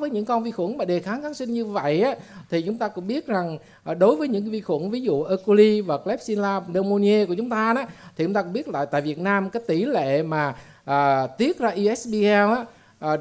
với những con vi khuẩn mà đề kháng kháng sinh như vậy á, thì chúng ta cũng biết rằng à, đối với những vi khuẩn ví dụ E. coli và Klebsiella pneumoniae của chúng ta đó thì chúng ta cũng biết là tại Việt Nam cái tỷ lệ mà à, tiết ra ESBL á, à, à,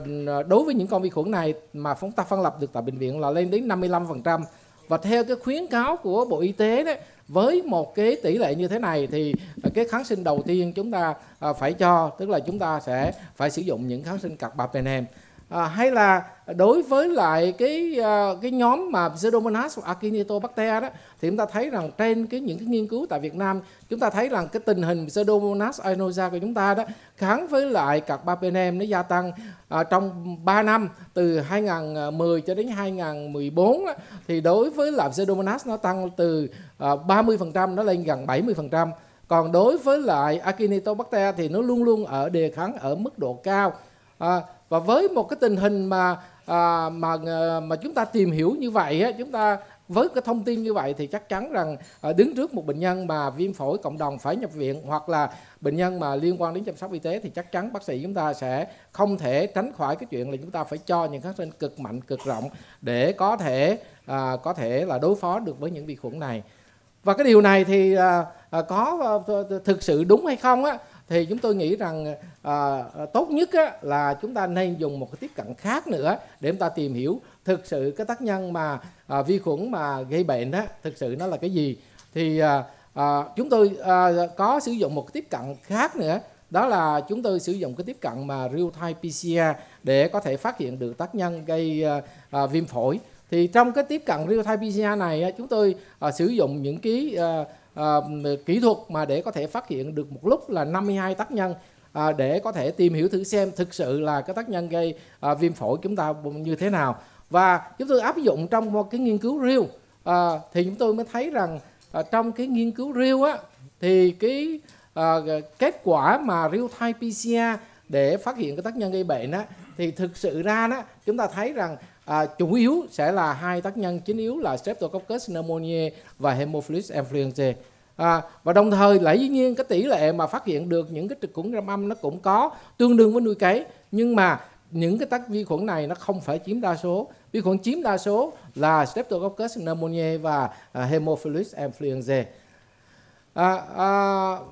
đối với những con vi khuẩn này mà chúng ta phân lập được tại bệnh viện là lên đến 55% và theo cái khuyến cáo của Bộ Y tế đấy với một cái tỷ lệ như thế này thì cái kháng sinh đầu tiên chúng ta à, phải cho tức là chúng ta sẽ phải sử dụng những kháng sinh cặp bà penem à, hay là đối với lại cái à, cái nhóm mà Pseudomonas hoặc Acinetobacter đó thì chúng ta thấy rằng trên cái những cái nghiên cứu tại Việt Nam chúng ta thấy rằng cái tình hình Pseudomonas aeruginosa của chúng ta đó kháng với lại các carbapenem nó gia tăng à, trong 3 năm từ 2010 cho đến 2014 đó, thì đối với là Pseudomonas nó tăng từ à, 30% nó lên gần 70% còn đối với lại Acinetobacter thì nó luôn luôn ở đề kháng ở mức độ cao à, và với một cái tình hình mà à, mà à, mà chúng ta tìm hiểu như vậy á, chúng ta với cái thông tin như vậy thì chắc chắn rằng à, đứng trước một bệnh nhân mà viêm phổi cộng đồng phải nhập viện hoặc là bệnh nhân mà liên quan đến chăm sóc y tế thì chắc chắn bác sĩ chúng ta sẽ không thể tránh khỏi cái chuyện là chúng ta phải cho những kháng sinh cực mạnh cực rộng để có thể à, có thể là đối phó được với những vi khuẩn này và cái điều này thì à, à có à, thực sự đúng hay không á thì chúng tôi nghĩ rằng à, à, tốt nhất á, là chúng ta nên dùng một cái tiếp cận khác nữa để chúng ta tìm hiểu thực sự cái tác nhân mà à, vi khuẩn mà gây bệnh á, thực sự nó là cái gì thì à, à, chúng tôi à, có sử dụng một cái tiếp cận khác nữa đó là chúng tôi sử dụng cái tiếp cận mà real time PCR để có thể phát hiện được tác nhân gây à, à, viêm phổi thì trong cái tiếp cận real time PCR này chúng tôi à, sử dụng những cái à, uh, kỹ thuật mà để có thể phát hiện được một lúc là 52 tác nhân À, để có thể tìm hiểu thử xem thực sự là cái tác nhân gây à, viêm phổi chúng ta như thế nào và chúng tôi áp dụng trong một cái nghiên cứu real à, thì chúng tôi mới thấy rằng à, trong cái nghiên cứu real á thì cái à, kết quả mà real time PCR để phát hiện cái tác nhân gây bệnh á thì thực sự ra đó chúng ta thấy rằng À, chủ yếu sẽ là hai tác nhân chính yếu là Streptococcus pneumoniae và Hemophilus influenzae. À, và đồng thời lại dĩ nhiên cái tỷ lệ mà phát hiện được những cái trực khuẩn gram âm nó cũng có tương đương với nuôi cấy nhưng mà những cái tác vi khuẩn này nó không phải chiếm đa số vi khuẩn chiếm đa số là Streptococcus pneumoniae và à, Hemophilus influenzae À, à,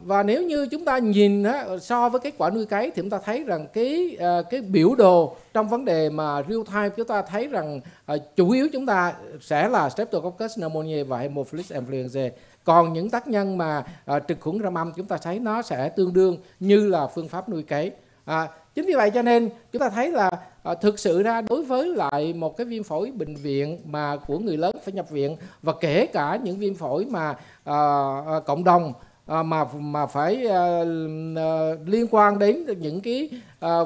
và nếu như chúng ta nhìn á, so với kết quả nuôi cấy thì chúng ta thấy rằng cái à, cái biểu đồ trong vấn đề mà real time chúng ta thấy rằng à, chủ yếu chúng ta sẽ là Streptococcus pneumoniae và hemophilus influenzae. Còn những tác nhân mà à, trực khuẩn gram âm chúng ta thấy nó sẽ tương đương như là phương pháp nuôi cấy à, chính vì vậy cho nên chúng ta thấy là à, thực sự ra đối với lại một cái viêm phổi bệnh viện mà của người lớn phải nhập viện và kể cả những viêm phổi mà à, à cộng đồng à, mà mà phải à, à, liên quan đến những cái à,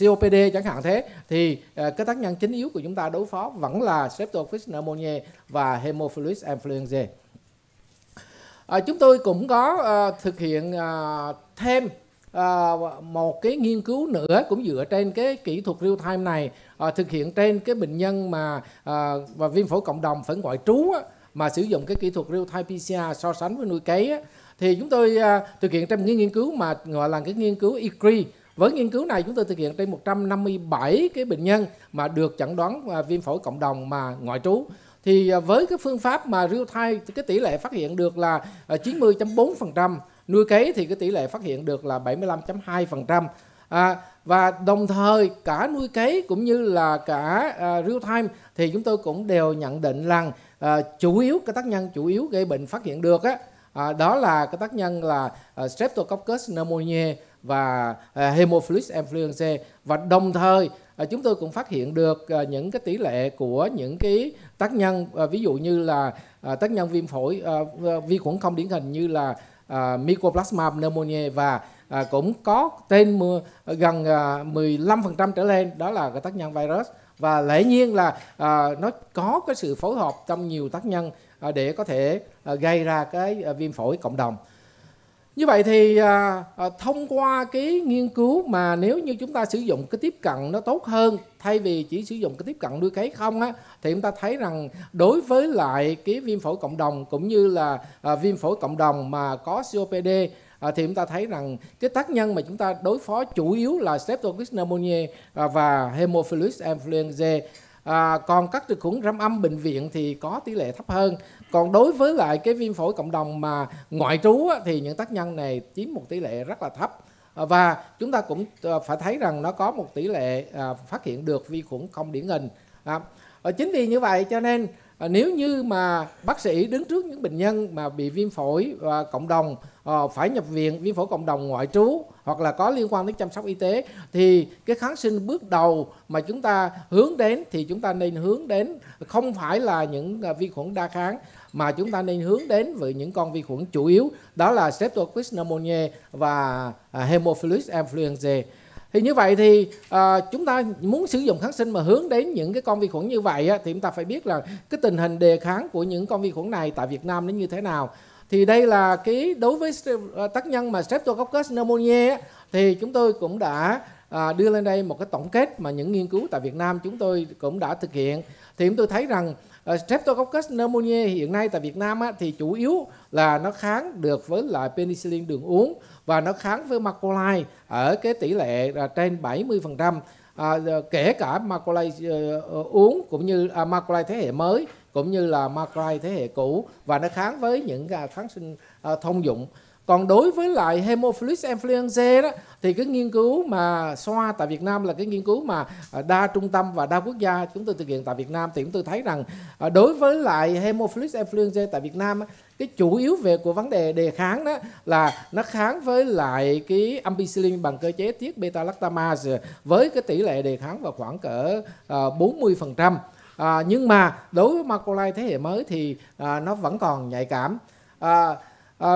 COPD chẳng hạn thế thì à, cái tác nhân chính yếu của chúng ta đối phó vẫn là Streptococcus pneumoniae và Haemophilus influenzae. À, chúng tôi cũng có à, thực hiện à, thêm à, một cái nghiên cứu nữa cũng dựa trên cái kỹ thuật real time này à, thực hiện trên cái bệnh nhân mà à, và viêm phổi cộng đồng phải ngoại trú á, mà sử dụng cái kỹ thuật real time PCR so sánh với nuôi cấy á, thì chúng tôi à, thực hiện trong cái nghiên cứu mà gọi là cái nghiên cứu ICRI e với nghiên cứu này chúng tôi thực hiện trên 157 cái bệnh nhân mà được chẩn đoán à, viêm phổi cộng đồng mà ngoại trú thì à, với cái phương pháp mà real time cái tỷ lệ phát hiện được là 90.4% à, nuôi cấy thì cái tỷ lệ phát hiện được là 75.2%. À, và đồng thời cả nuôi cấy cũng như là cả uh, real time thì chúng tôi cũng đều nhận định rằng uh, chủ yếu cái tác nhân chủ yếu gây bệnh phát hiện được á, uh, đó là cái tác nhân là uh, Streptococcus pneumoniae và uh, Haemophilus influenzae và đồng thời uh, chúng tôi cũng phát hiện được uh, những cái tỷ lệ của những cái tác nhân uh, ví dụ như là uh, tác nhân viêm phổi uh, vi khuẩn không điển hình như là à, Mycoplasma pneumoniae và à, cũng có tên mưa, gần à, 15% trở lên đó là cái tác nhân virus và lẽ nhiên là à, nó có cái sự phối hợp trong nhiều tác nhân à, để có thể à, gây ra cái à, viêm phổi cộng đồng như vậy thì à, à, thông qua cái nghiên cứu mà nếu như chúng ta sử dụng cái tiếp cận nó tốt hơn thay vì chỉ sử dụng cái tiếp cận nuôi cấy không á thì chúng ta thấy rằng đối với lại cái viêm phổi cộng đồng cũng như là à, viêm phổi cộng đồng mà có COPD à, thì chúng ta thấy rằng cái tác nhân mà chúng ta đối phó chủ yếu là Streptococcus pneumoniae à, và Hemophilus influenzae À, còn các thực khuẩn râm âm bệnh viện thì có tỷ lệ thấp hơn. Còn đối với lại cái viêm phổi cộng đồng mà ngoại trú á, thì những tác nhân này chiếm một tỷ lệ rất là thấp. À, và chúng ta cũng ờ, phải thấy rằng nó có một tỷ lệ à, phát hiện được vi khuẩn không điển hình. À, chính vì như vậy cho nên à, nếu như mà bác sĩ đứng trước những bệnh nhân mà bị viêm phổi và cộng đồng à, phải nhập viện viêm phổi cộng đồng ngoại trú hoặc là có liên quan đến chăm sóc y tế thì cái kháng sinh bước đầu mà chúng ta hướng đến thì chúng ta nên hướng đến không phải là những ờ, vi khuẩn đa kháng mà chúng ta nên hướng đến với những con vi khuẩn chủ yếu đó là Streptococcus pneumoniae và à, hemophilus influenzae thì như vậy thì à, chúng ta muốn sử dụng kháng sinh mà hướng đến những cái con vi khuẩn như vậy á, thì chúng ta phải biết là cái tình hình đề kháng của những con vi khuẩn này tại Việt Nam nó như thế nào thì đây là cái đối với ờ, tác nhân mà Streptococcus pneumoniae thì chúng tôi cũng đã à, đưa lên đây một cái tổng kết mà những nghiên cứu tại Việt Nam chúng tôi cũng đã thực hiện thì chúng tôi thấy rằng uh, Streptococcus pneumoniae hiện nay tại Việt Nam á, thì chủ yếu là nó kháng được với lại penicillin đường uống và nó kháng với Macaulay ở cái tỷ lệ là trên 70%. À, uh, kể cả Macaulay uh, ờ, ờ, uống cũng như à, uh, Macaulay thế hệ mới cũng như là Macaulay thế hệ cũ và nó kháng với những kháng sinh thông dụng còn đối với lại hemophilus influenzae đó thì cái nghiên cứu mà xoa tại Việt Nam là cái nghiên cứu mà à, đa trung tâm và đa quốc gia chúng tôi thực hiện tại Việt Nam thì chúng tôi thấy rằng à, đối với lại hemophilus influenzae tại Việt Nam cái chủ yếu về của vấn đề đề kháng đó là nó kháng với lại cái ampicillin bằng cơ chế tiết beta lactamase với cái tỷ lệ đề kháng vào khoảng cỡ 40%. À, à, nhưng mà đối với macrolide thế hệ mới thì nó vẫn còn nhạy cảm. À, à,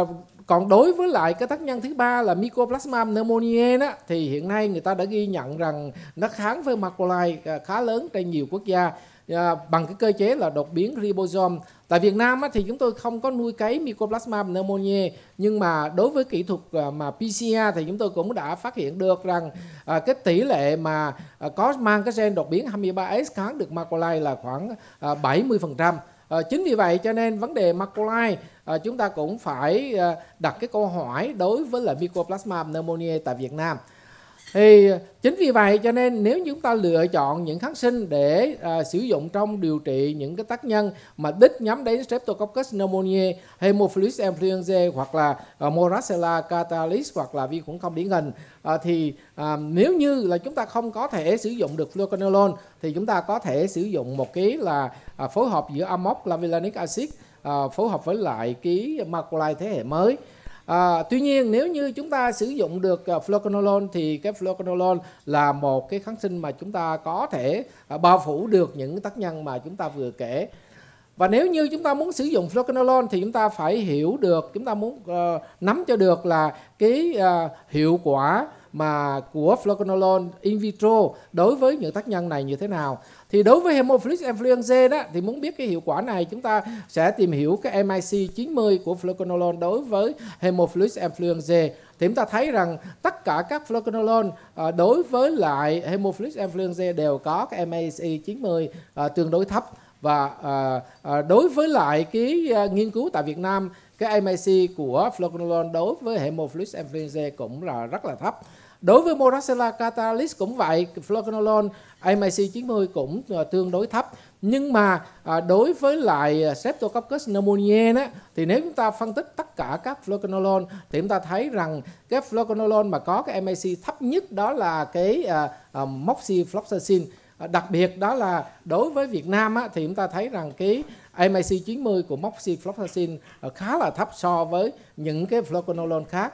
còn đối với lại cái tác nhân thứ ba là Mycoplasma pneumoniae đó thì hiện nay người ta đã ghi nhận rằng nó kháng với macrolide à, khá lớn trên nhiều quốc gia à, bằng cái cơ chế là đột biến ribosome. Tại Việt Nam á, thì chúng tôi không có nuôi cấy Mycoplasma pneumoniae nhưng mà đối với kỹ thuật à, mà PCR thì chúng tôi cũng đã phát hiện được rằng à, cái tỷ lệ mà à, có mang cái gen đột biến 23S kháng được macrolide là khoảng à, 70%. À, chính vì vậy cho nên vấn đề macrolide À, chúng ta cũng phải à, đặt cái câu hỏi đối với là Mycoplasma pneumoniae tại Việt Nam thì chính vì vậy cho nên nếu chúng ta lựa chọn những kháng sinh để à, sử dụng trong điều trị những cái tác nhân mà đích nhắm đến Streptococcus pneumoniae, Haemophilus influenzae hoặc là à, Moraxella catalis hoặc là vi khuẩn không điển hình à, thì à, nếu như là chúng ta không có thể sử dụng được fluoquinolone thì chúng ta có thể sử dụng một cái là à, phối hợp giữa amox lavulanic acid à, phối hợp với lại cái macrolide thế hệ mới À, tuy nhiên nếu như chúng ta sử dụng được uh, thì cái fluoquinolone là một cái kháng sinh mà chúng ta có thể uh, bao phủ được những tác nhân mà chúng ta vừa kể. Và nếu như chúng ta muốn sử dụng fluoquinolone thì chúng ta phải hiểu được, chúng ta muốn uh, nắm cho được là cái uh, hiệu quả mà của fluoquinolone in vitro đối với những tác nhân này như thế nào. Thì đối với Hemophilus influenzae đó thì muốn biết cái hiệu quả này chúng ta sẽ tìm hiểu cái MIC 90 của fluoquinolone đối với Hemophilus influenzae thì chúng ta thấy rằng tất cả các fluoquinolone à, đối với lại Hemophilus influenzae đều có cái MIC 90 à, tương đối thấp và à, à, đối với lại cái à, nghiên cứu tại Việt Nam cái MIC của fluoquinolone đối với Hemophilus influenzae cũng là rất là thấp Đối với Moraxella catalyst cũng vậy, fluoquinolone MAC90 cũng ờ, tương đối thấp. Nhưng mà à, đối với lại à, Streptococcus pneumoniae thì nếu chúng ta phân tích tất cả các fluoquinolone thì chúng ta thấy rằng cái fluoquinolone mà có cái MAC thấp nhất đó là cái à, moxifloxacin đặc biệt đó là đối với Việt Nam thì chúng ta thấy rằng cái MAC 90 của moxifloxacin khá là thấp so với những cái fluoquinolone khác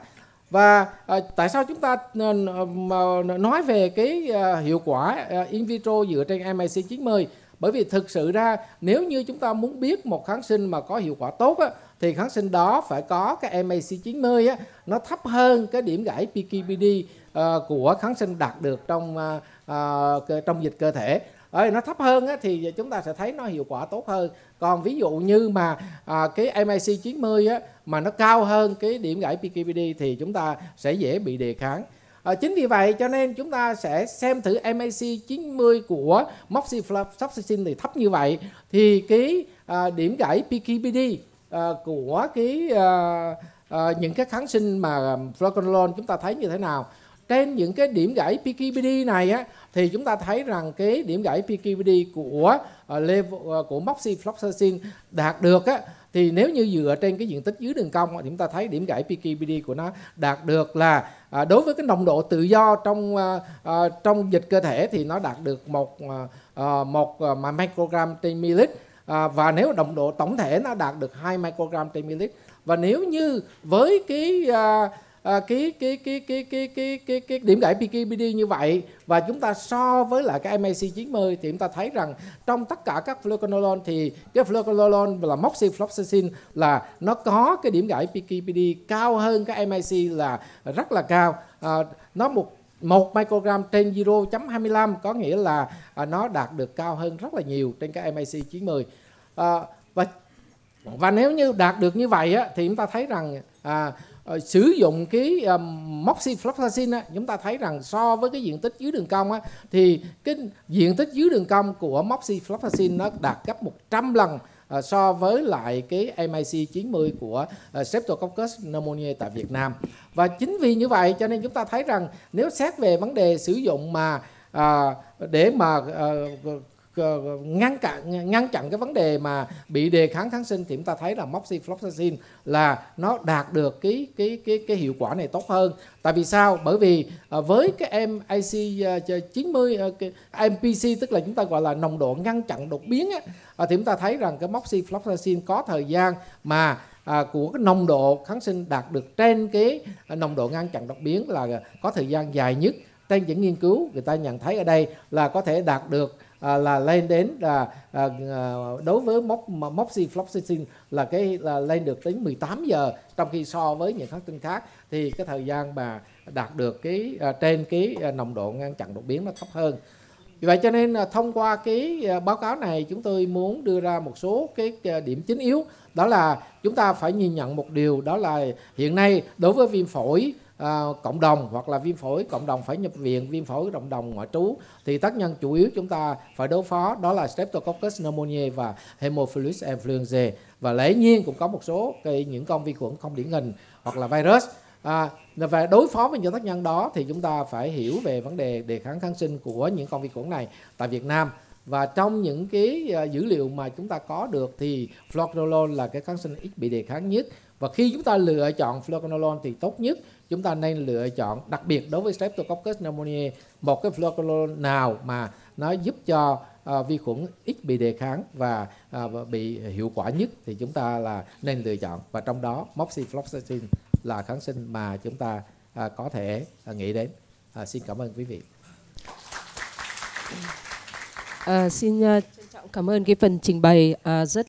và à, tại sao chúng ta à, nói về cái à, hiệu quả in vitro dựa trên MAC 90 bởi vì thực sự ra nếu như chúng ta muốn biết một kháng sinh mà có hiệu quả tốt á, thì kháng sinh đó phải có cái MAC 90 á, nó thấp hơn cái điểm gãy PKPD uh, của kháng sinh đạt được trong uh, uh, trong dịch cơ thể ở nó thấp hơn á, thì chúng ta sẽ thấy nó hiệu quả tốt hơn còn ví dụ như mà à, cái MIC 90 á, mà nó cao hơn cái điểm gãy PKPD thì chúng ta sẽ dễ bị đề kháng À, chính vì vậy cho nên chúng ta sẽ xem thử MIC 90 của moxifloxacin thì thấp như vậy thì cái à, điểm gãy PKPD à, của cái à, à, những cái kháng sinh mà à, fluoquinolone chúng ta thấy như thế nào trên những cái điểm gãy PKPD này á, thì chúng ta thấy rằng cái điểm gãy PKPD của ờ, level ờ, của Moxie Floxacin đạt được á, thì nếu như dựa trên cái diện tích dưới đường cong thì chúng ta thấy điểm gãy PKPD của nó đạt được là à, đối với cái nồng độ tự do trong à, à, trong dịch cơ thể thì nó đạt được một à, một à, microgram trên ml à, và nếu nồng độ tổng thể nó đạt được 2 microgram trên ml và nếu như với cái à, À, cái, cái, cái, cái, cái, cái, cái, cái điểm gãy PKPD như vậy và chúng ta so với lại cái MAC 90 thì chúng ta thấy rằng trong tất cả các fluoquinolone thì cái fluoquinolone là moxifloxacin là nó có cái điểm gãy PKPD cao hơn cái MAC là rất là cao à, nó một một microgram trên 0.25 có nghĩa là à, nó đạt được cao hơn rất là nhiều trên cái MAC 90. À, và và nếu như đạt được như vậy á, thì chúng ta thấy rằng à, Ờ, sử dụng cái um, moxifloxacin á, chúng ta thấy rằng so với cái diện tích dưới đường cong á, thì cái diện tích dưới đường cong của moxifloxacin nó đạt gấp 100 lần uh, so với lại cái MIC 90 của uh, Streptococcus pneumoniae tại Việt Nam. Và chính vì như vậy cho nên chúng ta thấy rằng nếu xét về vấn đề sử dụng mà à, để mà à, Ờ, ngăn cản ngăn chặn cái vấn đề mà bị đề kháng kháng sinh thì chúng ta thấy là moxifloxacin là nó đạt được cái cái cái cái hiệu quả này tốt hơn. Tại vì sao? Bởi vì ờ, với cái MAC 90 MPC tức là chúng ta gọi là nồng độ ngăn chặn đột biến á, ờ, thì chúng ta thấy rằng cái moxifloxacin có thời gian mà à, của cái nồng độ kháng sinh đạt được trên cái nồng độ ngăn chặn đột biến là có thời gian dài nhất trên những nghiên cứu người ta nhận thấy ở đây là có thể đạt được à, là lên đến là à, à đối với mốc moxi floxicin là cái là lên được đến 18 giờ trong khi so với những kháng sinh khác thì cái thời gian mà đạt được cái à, trên cái à, nồng độ ngăn chặn đột biến nó thấp hơn vậy cho nên à, thông qua cái à, báo cáo này chúng tôi muốn đưa ra một số cái à, điểm chính yếu đó là chúng ta phải nhìn nhận một điều đó là hiện nay đối với viêm phổi à, cộng đồng hoặc là viêm phổi cộng đồng phải nhập viện viêm phổi cộng đồng ngoại trú thì tác nhân chủ yếu chúng ta phải đối phó đó là Streptococcus pneumoniae và Hemophilus influenzae và lẽ nhiên cũng có một số cái những con vi khuẩn không điển hình hoặc là virus à, và đối phó với những tác nhân đó thì chúng ta phải hiểu về vấn đề đề kháng kháng sinh của những con vi khuẩn này tại Việt Nam và trong những cái à, dữ liệu mà chúng ta có được thì fluoroquinolone là cái kháng sinh ít bị đề kháng nhất và khi chúng ta lựa chọn fluoroquinolone thì tốt nhất chúng ta nên lựa chọn đặc biệt đối với Streptococcus pneumoniae một cái flocolo nào mà nó giúp cho uh, vi khuẩn ít bị đề kháng và uh, bị hiệu quả nhất thì chúng ta là nên lựa chọn và trong đó moxifloxacin là kháng sinh mà chúng ta uh, có thể uh, nghĩ đến. Uh, xin cảm ơn quý vị. À, xin uh, trân trọng cảm ơn cái phần trình bày uh, rất